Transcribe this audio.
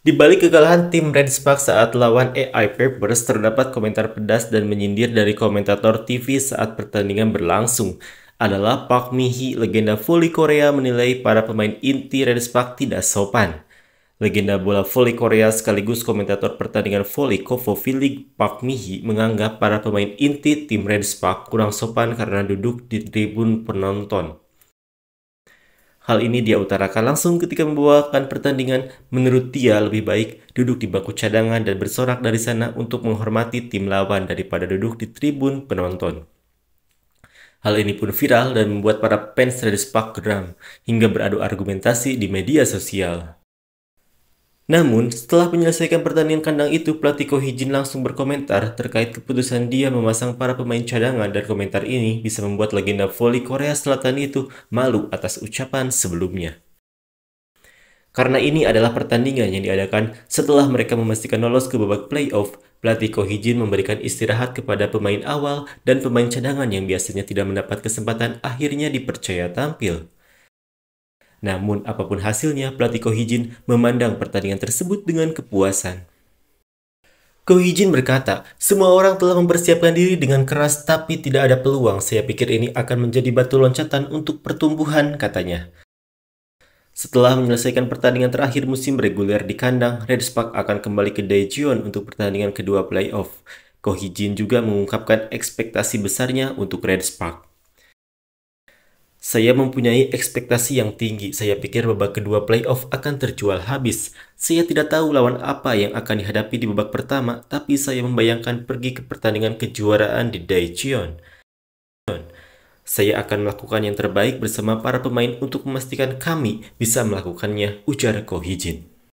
Di balik kekalahan tim Red Spark saat lawan AI Papers terdapat komentar pedas dan menyindir dari komentator TV saat pertandingan berlangsung. Adalah Park Mi Hee, legenda voli Korea menilai para pemain inti Red Spark tidak sopan. Legenda bola voli Korea sekaligus komentator pertandingan voli Kofo Park Mihi menganggap para pemain inti tim Red Spark kurang sopan karena duduk di tribun penonton. Hal ini dia utarakan langsung ketika membawakan pertandingan. Menurut dia lebih baik duduk di bangku cadangan dan bersorak dari sana untuk menghormati tim lawan daripada duduk di tribun penonton. Hal ini pun viral dan membuat para fans terhadap Park geram hingga beradu argumentasi di media sosial. Namun, setelah menyelesaikan pertandingan kandang itu, pelatih Kohijin langsung berkomentar terkait keputusan dia memasang para pemain cadangan dan komentar ini bisa membuat legenda voli Korea Selatan itu malu atas ucapan sebelumnya. Karena ini adalah pertandingan yang diadakan setelah mereka memastikan lolos ke babak playoff, pelatih Kohijin memberikan istirahat kepada pemain awal dan pemain cadangan yang biasanya tidak mendapat kesempatan akhirnya dipercaya tampil. Namun, apapun hasilnya, pelatih Kohijin memandang pertandingan tersebut dengan kepuasan. Kohijin berkata, semua orang telah mempersiapkan diri dengan keras tapi tidak ada peluang. Saya pikir ini akan menjadi batu loncatan untuk pertumbuhan, katanya. Setelah menyelesaikan pertandingan terakhir musim reguler di kandang, Red Spark akan kembali ke Daejeon untuk pertandingan kedua playoff. Kohijin juga mengungkapkan ekspektasi besarnya untuk Red Spark. Saya mempunyai ekspektasi yang tinggi. Saya pikir babak kedua playoff akan terjual habis. Saya tidak tahu lawan apa yang akan dihadapi di babak pertama, tapi saya membayangkan pergi ke pertandingan kejuaraan di Daejeon. Saya akan melakukan yang terbaik bersama para pemain untuk memastikan kami bisa melakukannya, ujar Kohijin.